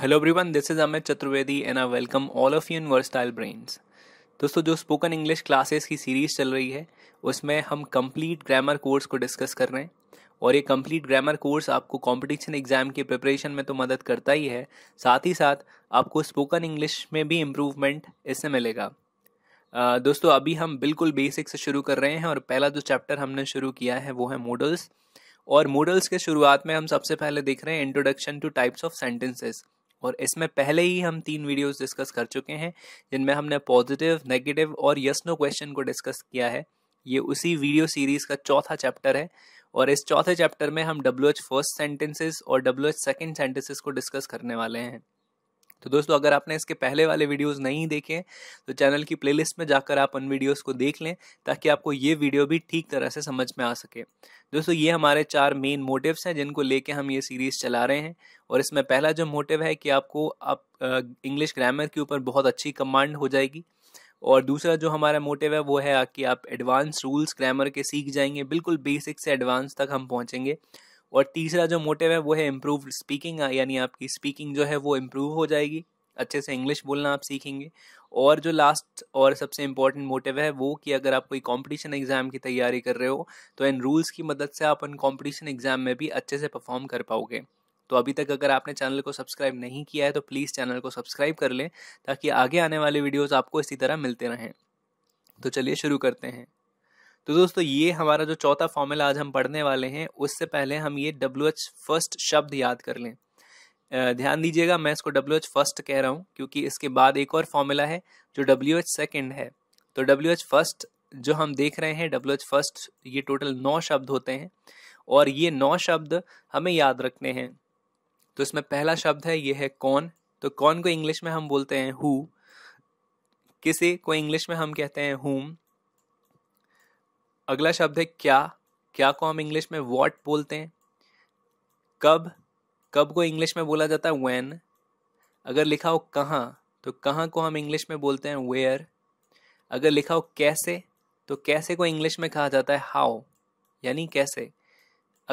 hello everyone this is Amit Chaturvedi and I welcome all of you in Versatile Brains दोस्तों जो spoken English classes की series चल रही है उसमें हम कंप्लीट ग्रामर कोर्स को डिस्कस कर रहे हैं और ये कंप्लीट ग्रामर कोर्स आपको कंपटीशन एग्जाम के प्रिपरेशन में तो मदद करता ही है साथ ही साथ आपको स्पोकन इंग्लिश में भी इम्प्रूवमेंट इससे मिलेगा दोस्तों अभी हम बिल्कुल बेसिक से शुरू कर रहे हैं और पहला जो चैप्टर हमने शुरू किया है वो है मॉडल्स और मॉडल्स के शुरुआत में हम सबसे पहले देख रहे हैं introduction to types of sentences और इसमें पहले ही हम तीन वीडियोस डिस्कस कर चुके हैं जिनमें हमने पॉजिटिव नेगेटिव और यस नो क्वेश्चन को डिस्कस किया है ये उसी वीडियो सीरीज़ का चौथा चैप्टर है और इस चौथे चैप्टर में हम डब्ल्यू एच फर्स्ट सेंटेंसेस और डब्ल्यू एच सेकेंड सेंटेंसेस को डिस्कस करने वाले हैं तो दोस्तों अगर आपने इसके पहले वाले वीडियोस नहीं देखे हैं तो चैनल की प्लेलिस्ट में जाकर आप उन वीडियोस को देख लें ताकि आपको ये वीडियो भी ठीक तरह से समझ में आ सके दोस्तों ये हमारे चार मेन मोटिव्स हैं जिनको लेके हम ये सीरीज़ चला रहे हैं और इसमें पहला जो मोटिव है कि आपको आप इंग्लिश ग्रामर के ऊपर बहुत अच्छी कमांड हो जाएगी और दूसरा जो हमारा मोटिव है वो है कि आप एडवांस रूल्स ग्रामर के सीख जाएंगे बिल्कुल बेसिक से एडवांस तक हम पहुँचेंगे और तीसरा जो मोटिव है वो है इम्प्रूव स्पीकिंग यानी आपकी स्पीकिंग जो है वो इम्प्रूव हो जाएगी अच्छे से इंग्लिश बोलना आप सीखेंगे और जो लास्ट और सबसे इम्पॉर्टेंट मोटिव है वो कि अगर आप कोई कंपटीशन एग्ज़ाम की तैयारी कर रहे हो तो इन रूल्स की मदद से आप उन कॉम्पिटिशन एग्ज़ाम में भी अच्छे से परफॉर्म कर पाओगे तो अभी तक अगर आपने चैनल को सब्सक्राइब नहीं किया है तो प्लीज़ चैनल को सब्सक्राइब कर लें ताकि आगे आने वाले वीडियोज़ आपको इसी तरह मिलते रहें तो चलिए शुरू करते हैं तो दोस्तों ये हमारा जो चौथा फॉर्मूला आज हम पढ़ने वाले हैं उससे पहले हम ये डब्ल्यू एच फर्स्ट शब्द याद कर लें ध्यान दीजिएगा मैं इसको डब्ल्यू एच फर्स्ट कह रहा हूँ क्योंकि इसके बाद एक और फॉर्मूला है जो डब्ल्यू एच सेकेंड है तो डब्ल्यू एच फर्स्ट जो हम देख रहे हैं डब्ल्यू एच फर्स्ट ये टोटल नौ शब्द होते हैं और ये नौ शब्द हमें याद रखने हैं तो इसमें पहला शब्द है ये है कौन तो कौन को इंग्लिश में हम बोलते हैं हु किसी को इंग्लिश में हम कहते हैं हुम अगला शब्द है क्या क्या को हम इंग्लिश में वॉट बोलते हैं कब कब को इंग्लिश में बोला जाता है वैन अगर लिखा हो कहाँ तो कहाँ को हम इंग्लिश में बोलते हैं वेयर अगर लिखा हो कैसे तो कैसे को इंग्लिश में कहा जाता है हाउ यानी कैसे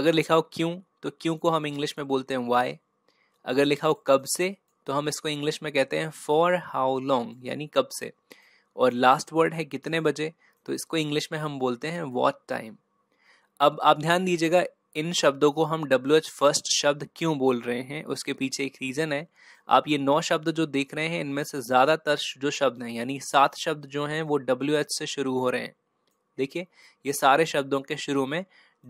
अगर लिखा हो क्यों तो क्यों को हम इंग्लिश में बोलते हैं वाई अगर लिखा हो कब से तो हम इसको इंग्लिश में कहते हैं फॉर हाउ लॉन्ग यानी कब से और लास्ट वर्ड है कितने बजे तो इसको इंग्लिश में हम बोलते हैं वॉच टाइम अब आप ध्यान दीजिएगा इन शब्दों को हम डब्ल्यू एच फर्स्ट शब्द क्यों बोल रहे हैं उसके पीछे एक रीज़न है आप ये नौ शब्द जो देख रहे हैं इनमें से ज़्यादातर जो शब्द हैं यानी सात शब्द जो हैं वो डब्ल्यू एच से शुरू हो रहे हैं देखिए ये सारे शब्दों के शुरू में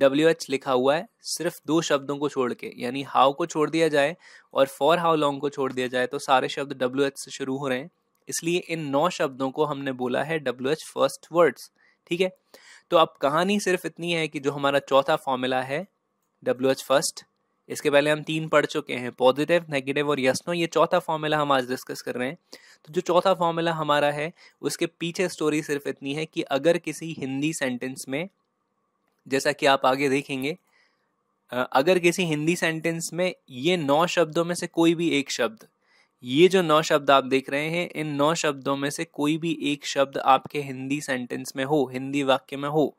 डब्ल्यू एच लिखा हुआ है सिर्फ दो शब्दों को छोड़ के यानी हाउ को छोड़ दिया जाए और फॉर हाउ लॉन्ग को छोड़ दिया जाए तो सारे शब्द डब्ल्यू एच से शुरू हो रहे हैं इसलिए इन नौ शब्दों को हमने बोला है डब्ल्यू एच फर्स्ट वर्ड्स ठीक है तो अब कहानी सिर्फ इतनी है कि जो हमारा चौथा फॉर्मूला है डब्ल्यू एच फर्स्ट इसके पहले हम तीन पढ़ चुके हैं पॉजिटिव नेगेटिव और यस नो ये चौथा फॉर्मूला हम आज डिस्कस कर रहे हैं तो जो चौथा फॉर्मूला हमारा है उसके पीछे स्टोरी सिर्फ इतनी है कि अगर किसी हिंदी सेंटेंस में जैसा कि आप आगे देखेंगे अगर किसी हिंदी सेंटेंस में ये नौ शब्दों में से कोई भी एक शब्द ये जो नौ शब्द आप देख रहे हैं इन नौ शब्दों में से कोई भी एक शब्द आपके हिंदी सेंटेंस में हो हिंदी वाक्य में हो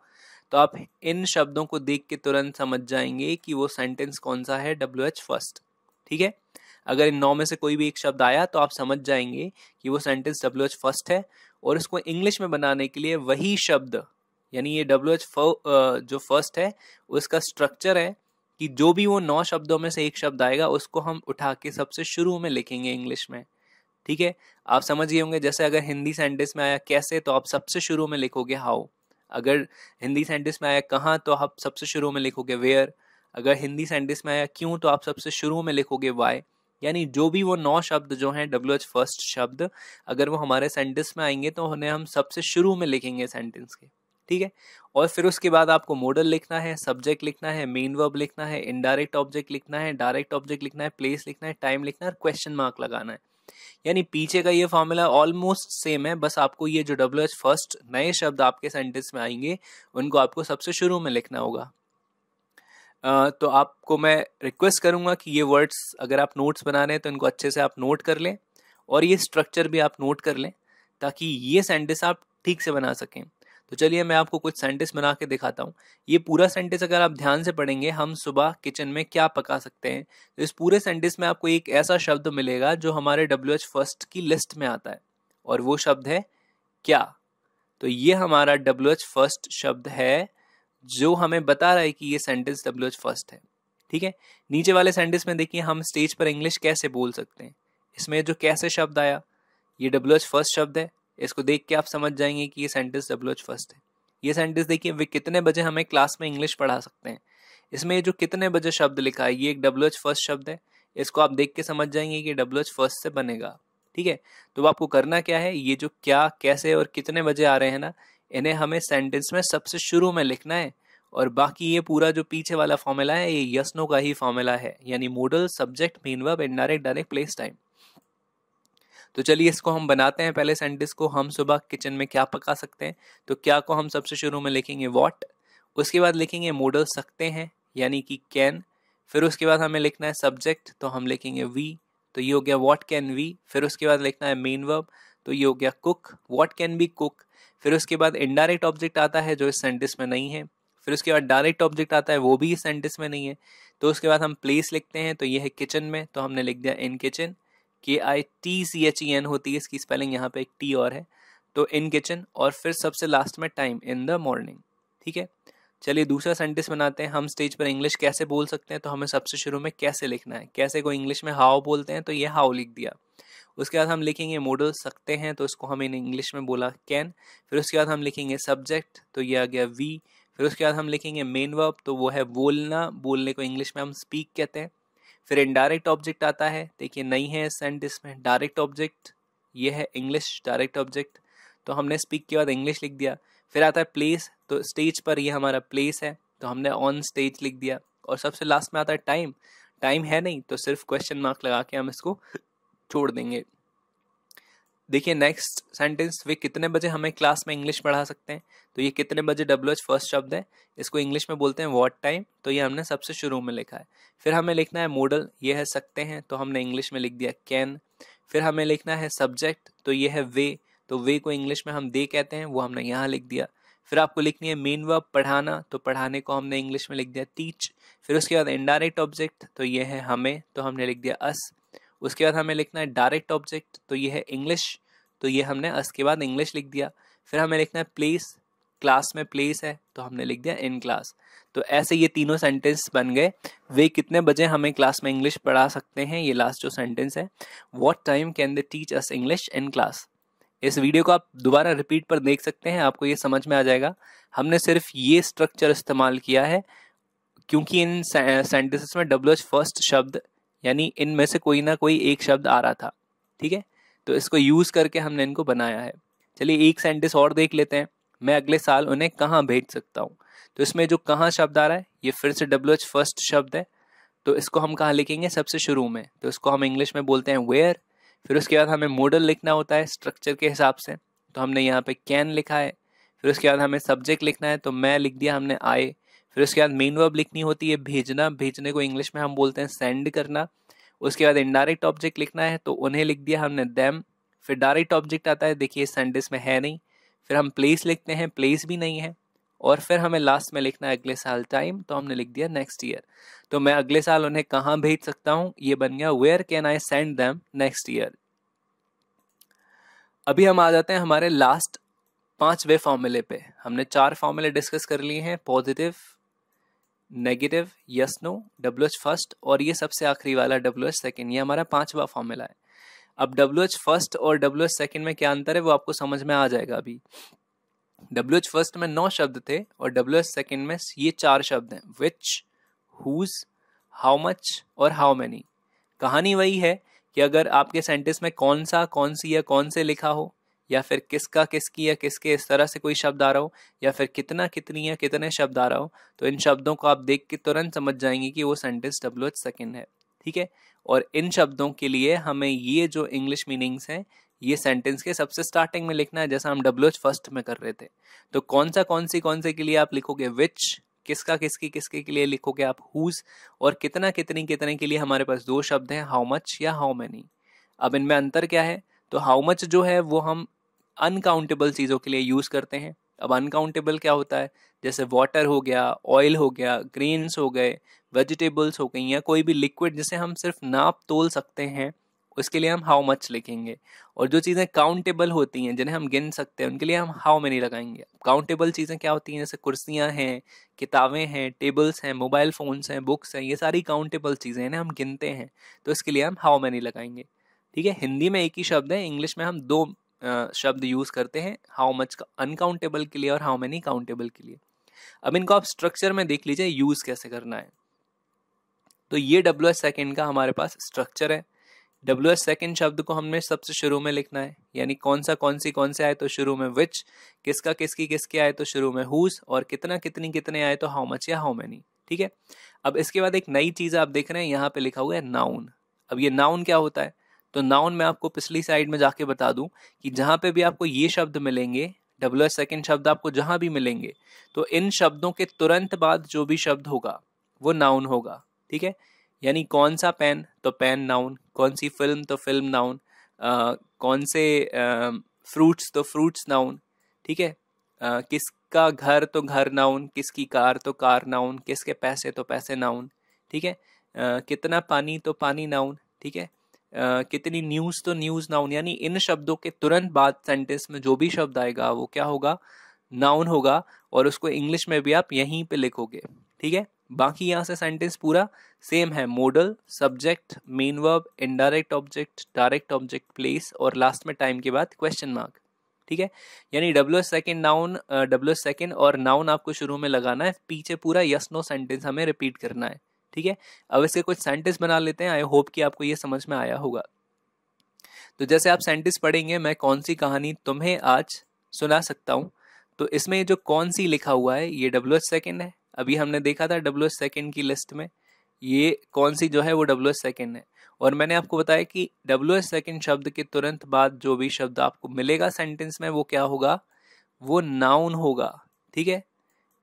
तो आप इन शब्दों को देख के तुरंत समझ जाएंगे कि वो सेंटेंस कौन सा है डब्ल्यू एच फर्स्ट ठीक है अगर इन नौ में से कोई भी एक शब्द आया तो आप समझ जाएंगे कि वो सेंटेंस डब्ल्यू एच फर्स्ट है और इसको इंग्लिश में बनाने के लिए वही शब्द यानी ये डब्ल्यू एच जो फर्स्ट है उसका स्ट्रक्चर है कि जो भी वो नौ शब्दों में से एक शब्द आएगा उसको हम उठा के सबसे शुरू में लिखेंगे इंग्लिश में ठीक है आप समझ गए होंगे जैसे अगर हिंदी सेंटेंस में आया कैसे तो आप सबसे शुरू में लिखोगे हाउ अगर हिंदी सेंटेंस में आया कहाँ तो आप सबसे शुरू में लिखोगे वेयर अगर हिंदी सेंटेंस में आया क्यों तो आप सबसे शुरू में लिखोगे वाई यानी जो भी वो नौ शब्द जो हैं डब्ल्यू एच फर्स्ट शब्द अगर वो हमारे सेंटेंस में आएंगे तो उन्हें हम सबसे शुरू में लिखेंगे सेंटेंस के ठीक है और फिर उसके बाद आपको मॉडल लिखना है सब्जेक्ट लिखना है मेन वर्ब लिखना है इनडायरेक्ट ऑब्जेक्ट लिखना है डायरेक्ट ऑब्जेक्ट लिखना है प्लेस लिखना है टाइम लिखना है और क्वेश्चन मार्क लगाना है यानी पीछे का ये फॉर्मूला ऑलमोस्ट सेम है बस आपको ये जो डब्ल्यू एच फर्स्ट नए शब्द आपके सेंटेंस में आएंगे उनको आपको सबसे शुरू में लिखना होगा Uh, तो आपको मैं रिक्वेस्ट करूंगा कि ये वर्ड्स अगर आप नोट्स बना रहे हैं तो इनको अच्छे से आप नोट कर लें और ये स्ट्रक्चर भी आप नोट कर लें ताकि ये सेंटेंस आप ठीक से बना सकें तो चलिए मैं आपको कुछ सेंटेंस बना के दिखाता हूँ ये पूरा सेंटेंस अगर आप ध्यान से पढ़ेंगे हम सुबह किचन में क्या पका सकते हैं तो इस पूरे सेंटेंस में आपको एक ऐसा शब्द मिलेगा जो हमारे डब्ल्यू एच फर्स्ट की लिस्ट में आता है और वो शब्द है क्या तो ये हमारा डब्ल्यू एच फर्स्ट शब्द है जो हमें बता रहा है कि ये सेंटेंस डब्ल्यू एच फर्स्ट है ठीक है नीचे वाले सेंटेंस में देखिए हम स्टेज पर इंग्लिश कैसे बोल सकते हैं इसमें जो कैसे शब्द आया ये डब्ल्यू एच फर्स्ट शब्द है इसको देख के आप समझ जाएंगे कि ये सेंटेंस डब्ल्यू एच फर्स्ट है ये सेंटेंस देखिए वे कितने बजे हमें क्लास में इंग्लिश पढ़ा सकते हैं इसमें ये जो कितने बजे शब्द लिखा है ये एक डब्ल्यू एच फर्स्ट शब्द है इसको आप देख के समझ जाएंगे कि डब्ल्यू एच फर्स्ट से बनेगा ठीक है तो आपको करना क्या है ये जो क्या कैसे और कितने बजे आ रहे हैं ना इन्हें हमें सेंटेंस में सबसे शुरू में लिखना है और बाकी ये पूरा जो पीछे वाला फॉर्मूला है ये यस नो का ही फॉर्मूला है यानी modal subject main verb indirect direct place time तो चलिए इसको हम बनाते हैं पहले सेंटेंस को हम सुबह किचन में क्या पका सकते हैं तो क्या को हम सबसे शुरू में लिखेंगे वॉट उसके बाद लिखेंगे मोडल सकते हैं यानी कि कैन फिर उसके बाद हमें लिखना है सब्जेक्ट तो हम लिखेंगे वी तो ये हो गया वॉट कैन वी फिर उसके बाद लिखना है मेन वर्ब तो ये हो गया cook what can be cook फिर उसके बाद इनडायरेक्ट ऑब्जेक्ट आता है जो इस सेंटेंस में नहीं है फिर उसके बाद डायरेक्ट ऑब्जेक्ट आता है वो भी इस सेंटेंस में नहीं है तो उसके बाद हम प्लेस लिखते हैं तो ये है किचन में तो हमने लिख दिया इन किचन के I T C H E N होती है इसकी स्पेलिंग यहाँ पे एक टी और है तो इन किचन और फिर सबसे लास्ट में टाइम इन द मॉर्निंग ठीक है चलिए दूसरा सेंटेंस बनाते हैं हम स्टेज पर इंग्लिश कैसे बोल सकते हैं तो हमें सबसे शुरू में कैसे लिखना है कैसे कोई इंग्लिश में हाउ बोलते हैं तो ये हाउ लिख दिया उसके बाद हम लिखेंगे मॉडल सकते हैं तो इसको हम इन्हें इंग्लिश में बोला कैन फिर उसके बाद हम लिखेंगे सब्जेक्ट तो ये आ गया वी फिर उसके बाद हम लिखेंगे मेन वर्ब तो वो है बोलना बोलने को इंग्लिश में हम स्पीक कहते हैं फिर इनडायरेक्ट ऑब्जेक्ट आता है देखिए नहीं है सेंट इसमें डायरेक्ट ऑब्जेक्ट ये है इंग्लिश डायरेक्ट ऑब्जेक्ट तो हमने स्पीक के बाद इंग्लिश लिख दिया फिर आता है प्लेस तो स्टेज पर ये हमारा प्लेस है तो हमने ऑन स्टेज लिख दिया और सबसे लास्ट में आता है टाइम टाइम है नहीं तो सिर्फ क्वेश्चन मार्क लगा के हम इसको छोड़ देंगे देखिए नेक्स्ट सेंटेंस वे कितने बजे हमें क्लास में इंग्लिश पढ़ा सकते हैं तो ये कितने बजे डब्ल्यू एच फर्स्ट शब्द है इसको इंग्लिश में बोलते हैं वॉट टाइम तो ये हमने सबसे शुरू में लिखा है फिर हमें लिखना है मॉडल ये है सकते हैं तो हमने इंग्लिश में लिख दिया कैन फिर हमें लिखना है सब्जेक्ट तो ये है वे तो वे को इंग्लिश में हम दे कहते हैं वो हमने यहाँ लिख दिया फिर आपको लिखनी है मेन वर्ब पढ़ाना तो पढ़ाने को हमने इंग्लिश में लिख दिया टीच फिर उसके बाद इनडायरेक्ट ऑब्जेक्ट तो ये है हमें तो हमने लिख दिया अस उसके बाद हमें लिखना है डायरेक्ट ऑब्जेक्ट तो ये है इंग्लिश तो ये हमने उसके बाद इंग्लिश लिख दिया फिर हमें लिखना है प्लेस क्लास में प्लेस है तो हमने लिख दिया इन क्लास तो ऐसे ये तीनों सेंटेंस बन गए वे कितने बजे हमें क्लास में इंग्लिश पढ़ा सकते हैं ये लास्ट जो सेंटेंस है what time can they teach us English in class इस वीडियो को आप दोबारा रिपीट पर देख सकते हैं आपको ये समझ में आ जाएगा हमने सिर्फ ये स्ट्रक्चर इस्तेमाल किया है क्योंकि इन सेंटेंसेस में डब्ल्यू एच फर्स्ट शब्द यानी इनमें से कोई ना कोई एक शब्द आ रहा था ठीक है तो इसको यूज़ करके हमने इनको बनाया है चलिए एक सेंटेंस और देख लेते हैं मैं अगले साल उन्हें कहाँ भेज सकता हूँ तो इसमें जो कहाँ शब्द आ रहा है ये फिर से डब्ल्यू एच फर्स्ट शब्द है तो इसको हम कहाँ लिखेंगे सबसे शुरू में तो इसको हम इंग्लिश में बोलते हैं वेयर फिर उसके बाद हमें मॉडल लिखना होता है स्ट्रक्चर के हिसाब से तो हमने यहाँ पे कैन लिखा है फिर उसके बाद हमें सब्जेक्ट लिखना है तो मैं लिख दिया हमने आई फिर उसके बाद मेन वर्ब लिखनी होती है भेजना भेजने को इंग्लिश में हम बोलते हैं सेंड करना उसके बाद इनडायरेक्ट ऑब्जेक्ट लिखना है तो उन्हें लिख दिया हमने दैम फिर डायरेक्ट ऑब्जेक्ट आता है देखिए सेंडेंस में है नहीं फिर हम प्लेस लिखते हैं प्लेस भी नहीं है और फिर हमें लास्ट में लिखना है अगले साल टाइम तो हमने लिख दिया नेक्स्ट ईयर तो मैं अगले साल उन्हें कहाँ भेज सकता हूँ ये बन गया where can I send them next year अभी हम आ जाते हैं हमारे लास्ट पांचवे फॉर्मूले पे हमने चार फॉर्मूले डिस्कस कर लिए हैं positive negative yes no W H first और ये सबसे आखिरी वाला डब्ल्यू एच सेकेंड ये हमारा पांचवा फॉर्मूला है अब डब्ल्यू एच फर्स्ट और डब्ल्यू एच सेकेंड में क्या अंतर है वो आपको समझ में आ जाएगा अभी डब्ल्यू एच फर्स्ट में नौ शब्द थे और डब्ल्यू एच सेकेंड में ये चार शब्द हैं विच हुज हाउ मच और हाउ मैनी कहानी वही है कि अगर आपके सेंटेंस में कौन सा कौन सी या कौन से लिखा हो या फिर किसका किसकी या किसके इस तरह से कोई शब्द आ रहा हो या फिर कितना कितनी या कितने शब्द आ रहा हो तो इन शब्दों को आप देख के तुरंत समझ जाएंगे कि वो सेंटेंस डब्ल्यू एच सेकेंड है ठीक है और इन शब्दों के लिए हमें ये जो इंग्लिश मीनिंग्स हैं ये सेंटेंस के सबसे स्टार्टिंग में लिखना है जैसा हम डब्ल्यू एच फर्स्ट में कर रहे थे तो कौन सा कौन सी कौन से के लिए आप लिखोगे विच किसका किसकी किसके के लिए लिखोगे आप हुज और कितना कितनी कितने के लिए हमारे पास दो शब्द हैं हाउ मच या हाउ मैनी अब इनमें अंतर क्या है तो हाउ मच जो है वो हम अनकाउंटेबल चीज़ों के लिए यूज़ करते हैं अब अनकाउंटेबल क्या होता है जैसे वाटर हो गया ऑयल हो गया ग्रेन्स हो गए वेजिटेबल्स हो गई या कोई भी लिक्विड जिसे हम सिर्फ नाप तोल सकते हैं उसके लिए हम हाउ मच लिखेंगे और जो चीज़ें काउंटेबल होती हैं जिन्हें हम गिन सकते हैं उनके लिए हम हाउ मैनी लगाएंगे काउंटेबल चीज़ें क्या होती हैं जैसे कुर्सियाँ हैं किताबें हैं टेबल्स हैं मोबाइल फ़ोन्स हैं बुक्स हैं ये सारी काउंटेबल चीज़ें हैं हम गिनते हैं तो इसके लिए हम हाउ मैनी लगाएंगे ठीक है हिंदी में एक ही शब्द है इंग्लिश में हम दो शब्द यूज़ करते हैं हाउ मच अनकाउंटेबल के लिए और हाउ मैनी काउंटेबल के लिए अब इनको आप स्ट्रक्चर में देख लीजिए यूज़ कैसे करना है तो ये डब्ल्यू एस सेकेंड का हमारे पास स्ट्रक्चर है डब्ल्यू एस सेकेंड शब्द को हमने सबसे शुरू में लिखना है यानी कौन सा कौन सी कौन से आए तो शुरू में विच किसका किसकी किसके आए तो शुरू में हुज और कितना कितनी कितने आए तो हाउ मच या हाउ मैनी ठीक है अब इसके बाद एक नई चीज़ आप देख रहे हैं यहाँ पे लिखा हुआ है नाउन अब ये नाउन क्या होता है तो नाउन में आपको पिछली साइड में जाके बता दूं कि जहां पे भी आपको ये शब्द मिलेंगे डब्लू एस सेकेंड शब्द आपको जहां भी मिलेंगे तो इन शब्दों के तुरंत बाद जो भी शब्द होगा वो नाउन होगा ठीक है यानी कौन सा पेन तो पेन नाउन कौन सी फिल्म तो फिल्म नाउन आ, कौन से फ्रूट्स तो फ्रूट्स नाउन ठीक है किसका घर तो घर नाउन किसकी कार तो कार नाउन किसके पैसे तो पैसे नाउन ठीक है कितना पानी तो पानी नाउन ठीक है कितनी न्यूज़ तो न्यूज़ नाउन यानी इन शब्दों के तुरंत बाद सेंटेंस में जो भी शब्द आएगा वो क्या होगा नाउन होगा और उसको इंग्लिश में भी आप यहीं पे लिखोगे ठीक है बाकी यहाँ से सेंटेंस पूरा सेम है modal subject main verb indirect object direct object place और लास्ट में टाइम के बाद क्वेश्चन मार्क ठीक है यानी W S second noun W S second और नाउन आपको शुरू में लगाना है पीछे पूरा यस नो सेंटेंस हमें रिपीट करना है ठीक है अब इसके कुछ सेंटेंस बना लेते हैं आई होप कि आपको ये समझ में आया होगा तो जैसे आप सेंटेंस पढ़ेंगे मैं कौन सी कहानी तुम्हें आज सुना सकता हूँ तो इसमें जो कौन सी लिखा हुआ है ये डब्ल्यू एच सेकेंड है अभी हमने देखा था डब्ल्यू एच सेकेंड की लिस्ट में ये कौन सी जो है वो डब्ल्यू एच सेकेंड है और मैंने आपको बताया कि डब्ल्यू एच सेकेंड शब्द के तुरंत बाद जो भी शब्द आपको मिलेगा सेंटेंस में वो क्या होगा वो नाउन होगा ठीक है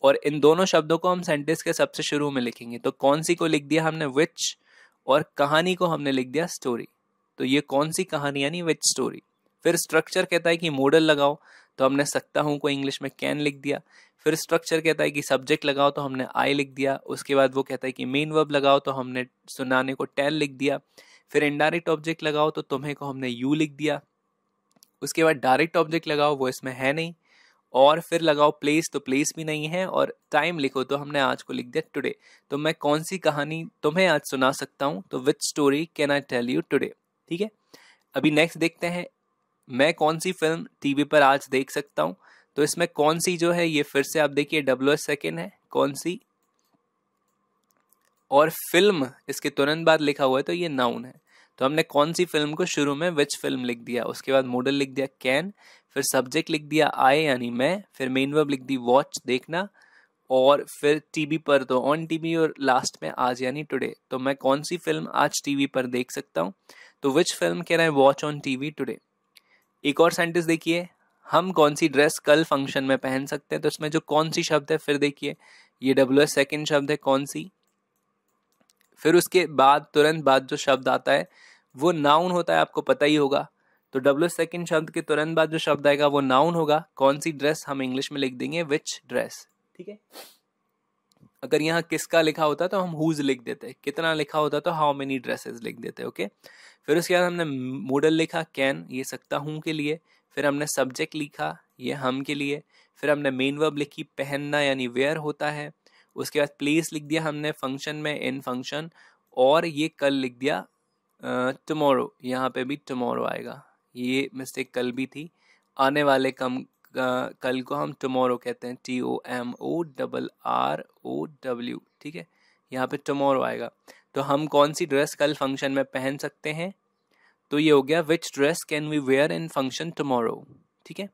और इन दोनों शब्दों को हम सेंटेंस के सबसे शुरू में लिखेंगे तो कौन सी को लिख दिया हमने विच और कहानी को हमने लिख दिया स्टोरी तो ये कौन सी कहानी यानी विच स्टोरी फिर स्ट्रक्चर कहता है कि मॉडल लगाओ तो हमने सकता हूँ को इंग्लिश में कैन लिख दिया फिर स्ट्रक्चर कहता है कि सब्जेक्ट लगाओ तो हमने आई लिख दिया उसके बाद वो कहता है कि मेन वर्ब लगाओ तो हमने सुनाने को टेल लिख दिया फिर इनडायरेक्ट ऑब्जेक्ट लगाओ तो तुम्हें को हमने यू लिख दिया उसके बाद डायरेक्ट ऑब्जेक्ट लगाओ वो इसमें है नहीं और फिर लगाओ प्लेस तो प्लेस भी नहीं है और टाइम लिखो तो हमने आज को लिख दिया टुडे तो मैं कौन सी कहानी तुम्हें आज सुना सकता हूँ तो which story can I tell you today ठीक है अभी नेक्स्ट देखते हैं मैं कौन सी फिल्म टीवी पर आज देख सकता हूँ तो इसमें कौन सी जो है ये फिर से आप देखिए डब्ल्यू एस सेकेंड है कौन सी और फिल्म इसके तुरंत बाद लिखा हुआ है तो ये नाउन है तो हमने कौन सी फिल्म को शुरू में विच फिल्म लिख दिया उसके बाद मॉडल लिख दिया कैन फिर सब्जेक्ट लिख दिया आई यानी मैं फिर मेन वर्ब लिख दी वॉच देखना और फिर टीवी पर तो ऑन टीवी और लास्ट में आज यानी टुडे तो मैं कौन सी फिल्म आज टीवी पर देख सकता हूँ तो विच फिल्म कह रहे हैं वॉच ऑन टीवी टुडे एक और सेंटेंस देखिए हम कौन सी ड्रेस कल फंक्शन में पहन सकते हैं तो इसमें जो कौन सी शब्द है फिर देखिए ये डब्ल्यू एस सेकेंड शब्द है कौन सी फिर उसके बाद तुरंत बाद जो शब्द आता है वो नाउन होता है आपको पता ही होगा तो डब्ल्यू सेकेंड शब्द के तुरंत बाद जो शब्द आएगा वो नाउन होगा कौन सी ड्रेस हम इंग्लिश में लिख देंगे विच ड्रेस ठीक है अगर यहाँ किसका लिखा होता तो हम हुज लिख देते कितना लिखा होता तो हाउ मेनी ड्रेसेस लिख देते ओके फिर उसके बाद हमने मॉडल लिखा कैन ये सकता हूँ के लिए फिर हमने सब्जेक्ट लिखा ये हम के लिए फिर हमने मेन वर्ब लिखी पहनना यानी वेयर होता है उसके बाद प्लेस लिख दिया हमने फंक्शन में इन फंक्शन और ये कल लिख दिया टमोरो यहाँ पे भी टमोरो आएगा ये मिस्टेक कल भी थी आने वाले कम कल को हम टमोरो कहते हैं T O M O double R O W ठीक है यहाँ पे टमोरो आएगा तो हम कौन सी ड्रेस कल फंक्शन में पहन सकते हैं तो ये हो गया which dress can we wear in function tomorrow ठीक है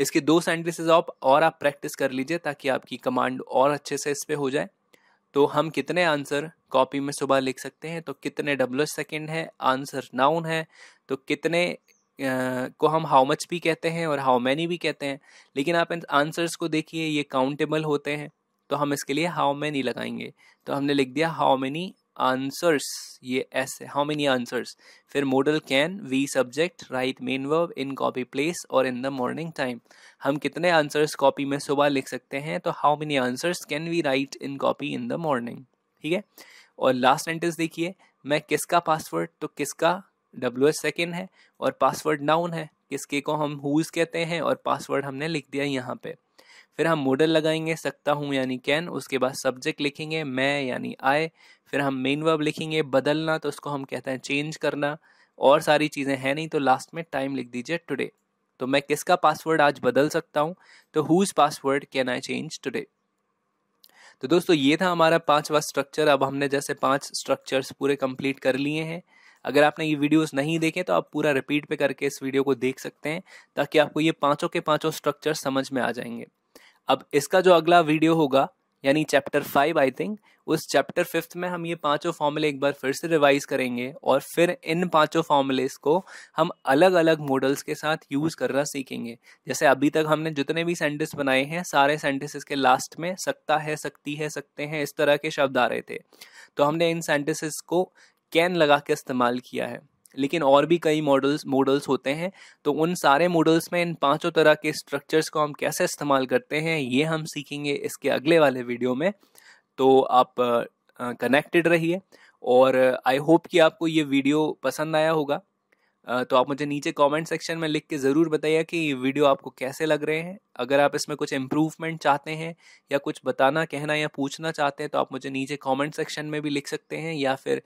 इसके दो सेंटेंसेस आप और आप प्रैक्टिस कर लीजिए ताकि आपकी कमांड और अच्छे से इस पर हो जाए तो हम कितने आंसर कॉपी में सुबह लिख सकते हैं तो कितने डब्लू सेकेंड है आंसर नाउन है तो कितने को हम हाउ मच भी कहते हैं और हाउ मैनी भी कहते हैं लेकिन आप आंसर्स को देखिए ये काउंटेबल होते हैं तो हम इसके लिए हाउ मैनी लगाएंगे तो हमने लिख दिया हाउ मैनी आंसर्स ये एस है हाउ मैनी आंसर्स फिर modal can we subject write main verb in copy place और इन द मॉर्निंग टाइम हम कितने आंसर्स कॉपी में सुबह लिख सकते हैं तो how many answers can we write in copy in the morning ठीक है और लास्ट सेंटेंस देखिए मैं किसका पासवर्ड तो किसका डब्ल्यू एस सेकेंड है और पासवर्ड नाउन है किसके को हम हुज कहते हैं और पासवर्ड हमने लिख दिया यहाँ पे फिर हम मॉडल लगाएंगे सकता हूँ यानी कैन उसके बाद सब्जेक्ट लिखेंगे मैं यानी आए फिर हम मेन वर्ब लिखेंगे बदलना तो उसको हम कहते हैं चेंज करना और सारी चीज़ें हैं नहीं तो लास्ट में टाइम लिख दीजिए टुडे तो मैं किसका पासवर्ड आज बदल सकता हूँ तो whose password can I change today तो दोस्तों ये था हमारा पांचवा स्ट्रक्चर अब हमने जैसे पांच स्ट्रक्चर्स पूरे कंप्लीट कर लिए हैं अगर आपने ये वीडियोस नहीं देखे तो आप पूरा रिपीट पे करके इस वीडियो को देख सकते हैं ताकि आपको ये पांचों के पांचों स्ट्रक्चर समझ में आ जाएंगे अब इसका जो अगला वीडियो होगा यानी चैप्टर फाइव आई थिंक उस चैप्टर फिफ्थ में हम ये पांचों फॉर्मूले एक बार फिर से रिवाइज करेंगे और फिर इन पांचों फॉर्मूलेज को हम अलग अलग मॉडल्स के साथ यूज करना सीखेंगे जैसे अभी तक हमने जितने भी सेंटेंस बनाए हैं सारे सेंटेंसेस के लास्ट में सकता है सकती है सकते हैं इस तरह के शब्द आ रहे थे तो हमने इन सेंटेंसेस को कैन लगा के इस्तेमाल किया है लेकिन और भी कई मॉडल्स मॉडल्स होते हैं तो उन सारे मॉडल्स में इन पांचों तरह के स्ट्रक्चर्स को हम कैसे इस्तेमाल करते हैं ये हम सीखेंगे इसके अगले वाले वीडियो में तो आप कनेक्टेड रहिए और आई होप कि आपको ये वीडियो पसंद आया होगा तो आप मुझे नीचे कमेंट सेक्शन में लिख के ज़रूर बताइए कि ये वीडियो आपको कैसे लग रहे हैं अगर आप इसमें कुछ इम्प्रूवमेंट चाहते हैं या कुछ बताना कहना या पूछना चाहते हैं तो आप मुझे नीचे कमेंट सेक्शन में भी लिख सकते हैं या फिर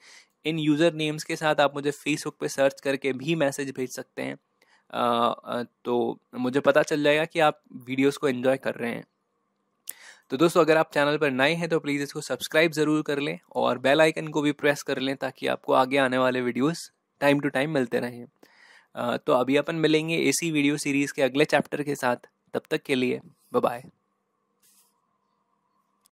इन यूज़र नेम्स के साथ आप मुझे फेसबुक पे सर्च करके भी मैसेज भेज सकते हैं आ, तो मुझे पता चल जाएगा कि आप वीडियोस को एंजॉय कर रहे हैं तो दोस्तों अगर आप चैनल पर नए हैं तो प्लीज़ इसको सब्सक्राइब ज़रूर कर लें और बेल आइकन को भी प्रेस कर लें ताकि आपको आगे आने वाले वीडियोस टाइम टू टाइम मिलते रहें तो अभी अपन मिलेंगे इसी वीडियो सीरीज़ के अगले चैप्टर के साथ तब तक के लिए बाय